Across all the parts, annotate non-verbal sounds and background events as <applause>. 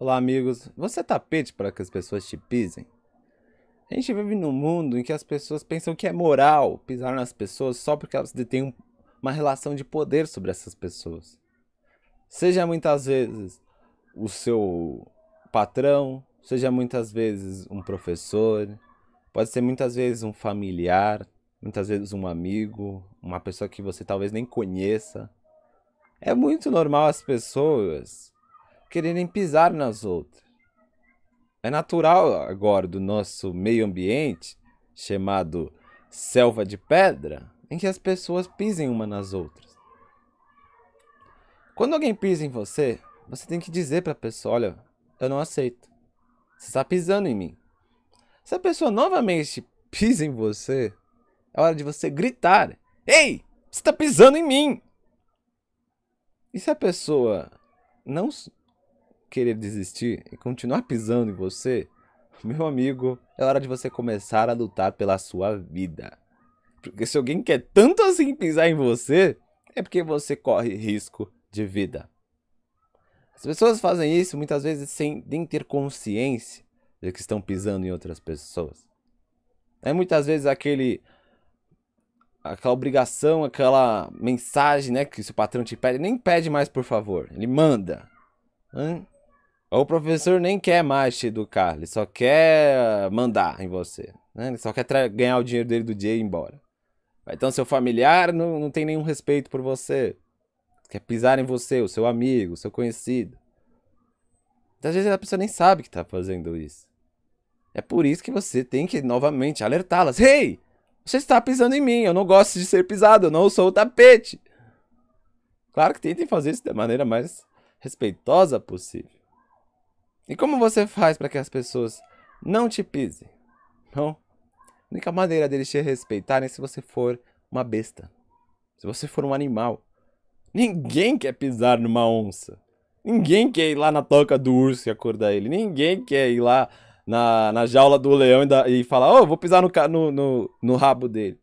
Olá, amigos. Você é tapete para que as pessoas te pisem? A gente vive num mundo em que as pessoas pensam que é moral pisar nas pessoas só porque elas detêm uma relação de poder sobre essas pessoas. Seja muitas vezes o seu patrão, seja muitas vezes um professor, pode ser muitas vezes um familiar, muitas vezes um amigo, uma pessoa que você talvez nem conheça. É muito normal as pessoas quererem pisar nas outras. É natural agora do nosso meio ambiente, chamado selva de pedra, em que as pessoas pisem uma nas outras. Quando alguém pisa em você, você tem que dizer para a pessoa: olha, eu não aceito. Você está pisando em mim. Se a pessoa novamente <laughs> pisa em você, é hora de você gritar: Ei, você está pisando em mim! E se a pessoa não querer desistir e continuar pisando em você, meu amigo, é hora de você começar a lutar pela sua vida. Porque se alguém quer tanto assim pisar em você, é porque você corre risco de vida. As pessoas fazem isso muitas vezes sem nem ter consciência de que estão pisando em outras pessoas. É muitas vezes aquele aquela obrigação, aquela mensagem, né, que o seu patrão te pede, nem pede mais por favor, ele manda. Hein? Né? O professor nem quer mais te educar, ele só quer mandar em você. Né? Ele só quer ganhar o dinheiro dele do dia e ir embora. Então, seu familiar não, não tem nenhum respeito por você. Quer pisar em você, o seu amigo, o seu conhecido. Então, às vezes a pessoa nem sabe que está fazendo isso. É por isso que você tem que novamente alertá-las. Hey! Você está pisando em mim, eu não gosto de ser pisado, eu não sou o tapete. Claro que tentem fazer isso da maneira mais respeitosa possível. E como você faz para que as pessoas não te pisem? Não. A única maneira deles te respeitarem é se você for uma besta. Se você for um animal. Ninguém quer pisar numa onça. Ninguém quer ir lá na toca do urso e acordar ele. Ninguém quer ir lá na, na jaula do leão e, da, e falar, oh, vou pisar no, no, no, no rabo dele.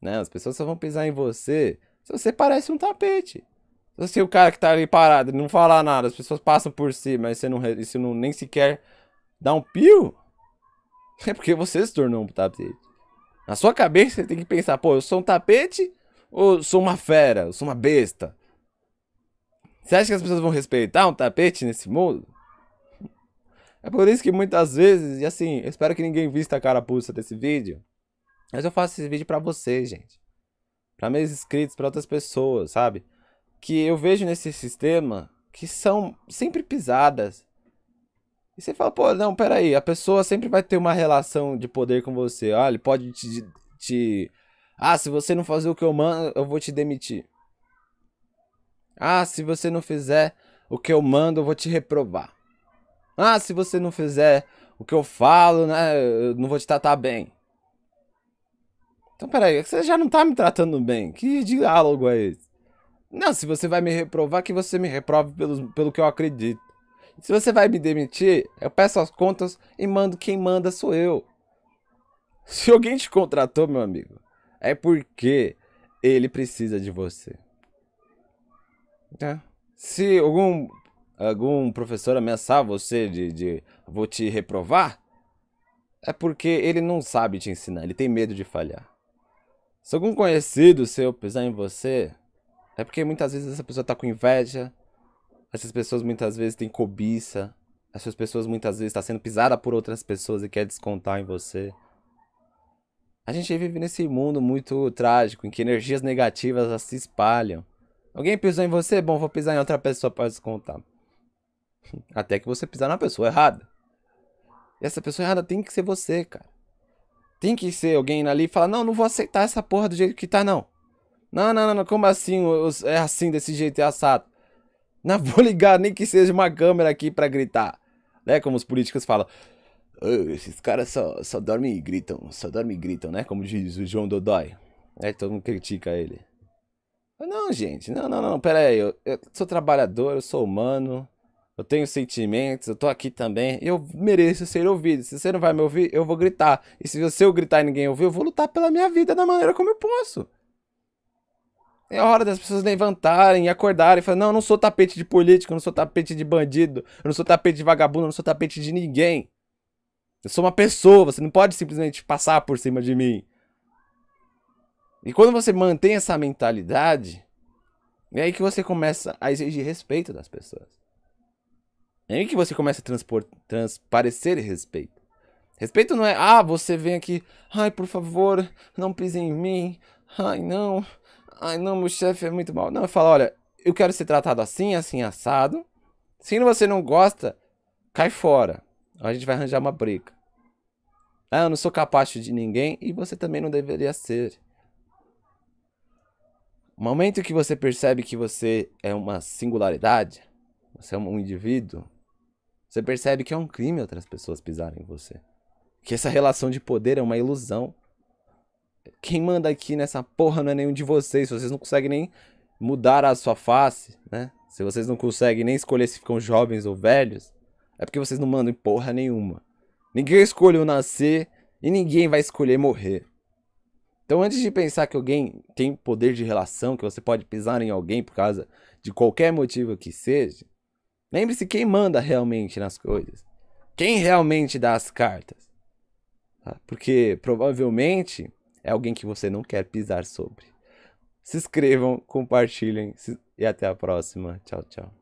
Né? As pessoas só vão pisar em você se você parece um tapete. Se o cara que tá ali parado não falar nada, as pessoas passam por si, mas você não, você não nem sequer dá um pio, <laughs> é porque você se tornou um tapete. Na sua cabeça você tem que pensar, pô, eu sou um tapete ou sou uma fera, eu sou uma besta? Você acha que as pessoas vão respeitar um tapete nesse mundo? É por isso que muitas vezes, e assim, eu espero que ninguém vista a cara carapuça desse vídeo. Mas eu faço esse vídeo para vocês, gente. para meus inscritos, para outras pessoas, sabe? que eu vejo nesse sistema que são sempre pisadas. E você fala, pô, não, peraí, a pessoa sempre vai ter uma relação de poder com você. Ah, ele pode te. te... Ah, se você não fazer o que eu mando, eu vou te demitir. Ah, se você não fizer o que eu mando, eu vou te reprovar. Ah, se você não fizer o que eu falo, né, eu não vou te tratar bem. Então, peraí, você já não tá me tratando bem. Que diálogo é esse? Não, se você vai me reprovar, que você me reprove pelo pelo que eu acredito. Se você vai me demitir, eu peço as contas e mando quem manda sou eu. <laughs> Se alguém te contratou, meu amigo, é porque ele precisa de você. É. Se algum, algum professor ameaçar você de, de vou te reprovar, é porque ele não sabe te ensinar, ele tem medo de falhar. Se algum conhecido seu pisar em você, é porque muitas vezes essa pessoa tá com inveja, essas pessoas muitas vezes têm cobiça, essas pessoas muitas vezes tá sendo pisada por outras pessoas e quer descontar em você. A gente vive nesse mundo muito trágico, em que energias negativas se espalham. Alguém pisou em você? Bom, vou pisar em outra pessoa para descontar. <laughs> Até que você pisar na pessoa errada. E essa pessoa errada tem que ser você, cara. Tem que ser alguém ali e falar, não, não vou aceitar essa porra do jeito que tá, não. Não, não, não, como assim? é assim, desse jeito, é assado. Não vou <laughs> ligar nem que seja uma câmera aqui para gritar. Né? Como os políticos falam. esses caras só, só dormem e gritam, só dormem e gritam, né? Como diz o João Dodói. É, Todo mundo critica ele. Não, gente, não, não, não, pera aí. Eu, eu sou trabalhador, eu sou humano, eu tenho sentimentos, eu tô aqui também. Eu mereço ser ouvido. Se você não vai me ouvir, eu vou gritar. E se você eu gritar e ninguém ouvir, eu vou lutar pela minha vida da maneira como eu posso. É hora das pessoas levantarem, acordarem e falar: não, eu não sou tapete de político, eu não sou tapete de bandido, eu não sou tapete de vagabundo, eu não sou tapete de ninguém. Eu sou uma pessoa, você não pode simplesmente passar por cima de mim. E quando você mantém essa mentalidade, é aí que você começa a exigir respeito das pessoas. É aí que você começa a transpor, transparecer respeito. Respeito não é, ah, você vem aqui, ai, por favor, não pise em mim, ai, não, ai não, meu chefe é muito mal. Não, eu falo olha, eu quero ser tratado assim, assim, assado. Se você não gosta, cai fora. A gente vai arranjar uma briga. Ah, eu não sou capacho de ninguém e você também não deveria ser. O momento que você percebe que você é uma singularidade, você é um indivíduo, você percebe que é um crime outras pessoas pisarem em você. Que essa relação de poder é uma ilusão quem manda aqui nessa porra não é nenhum de vocês. Vocês não conseguem nem mudar a sua face, né? Se vocês não conseguem nem escolher se ficam jovens ou velhos, é porque vocês não mandam em porra nenhuma. Ninguém escolheu nascer e ninguém vai escolher morrer. Então, antes de pensar que alguém tem poder de relação, que você pode pisar em alguém por causa de qualquer motivo que seja, lembre-se quem manda realmente nas coisas. Quem realmente dá as cartas. Tá? Porque provavelmente é alguém que você não quer pisar sobre. Se inscrevam, compartilhem e até a próxima. Tchau, tchau.